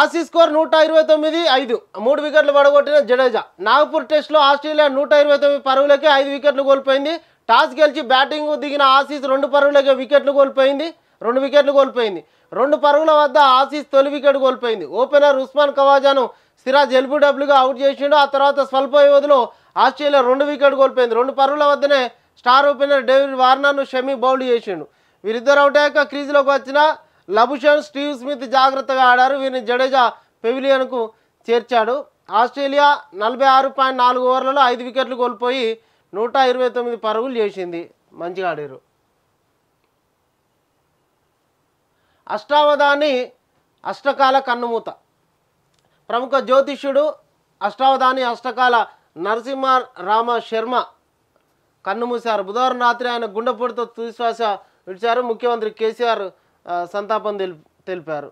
Aussies score నూట ఇరవై తొమ్మిది ఐదు మూడు వికెట్లు పడగొట్టిన జడేజా నాగపూర్ టెస్ట్లో ఆస్ట్రేలియా నూట ఇరవై తొమ్మిది పరుగులకే ఐదు వికెట్లు కోల్పోయింది టాస్ గెలిచి బ్యాటింగ్ దిగిన ఆసీస్ రెండు పరుగులకే వికెట్లు కోల్పోయింది రెండు వికెట్లు కోల్పోయింది రెండు పరుగుల వద్ద ఆసీస్ తొలి వికెట్ కోల్పోయింది ఓపెనర్ ఉస్మాన్ కవాజాను సిరాజ్ ఎల్బీడబ్ల్యూగా అవుట్ చేసిండు ఆ తర్వాత స్వల్ప వ్యవధిలో ఆస్ట్రేలియా రెండు వికెట్ కోల్పోయింది రెండు పరుగుల వద్దనే స్టార్ ఓపెనర్ డేవిడ్ వార్నర్ను షమీ బౌల్డ్ చేసిండు వీరిద్దరు అవుట్ అయ్యాక క్రీజ్లోకి వచ్చిన లభుషన్ స్టీవ్ స్మిత్ జాగ్రత్తగా ఆడారు వీరిని జడేజా పెవిలియన్కు చేర్చాడు ఆస్ట్రేలియా నలభై ఆరు పాయింట్ నాలుగు ఓవర్లలో ఐదు వికెట్లు కోల్పోయి నూట ఇరవై తొమ్మిది పరుగులు చేసింది మంచిగా ఆడారు అష్టావధాని అష్టకాల కన్నుమూత ప్రముఖ జ్యోతిష్యుడు అష్టావధాని అష్టకాల నరసింహ రామ శర్మ కన్నుమూశారు బుధవారం రాత్రి ఆయన గుండెపోటుతో తుదిశ్వాస విడిచారు ముఖ్యమంత్రి కేసీఆర్ సంతాపం తెలిపారు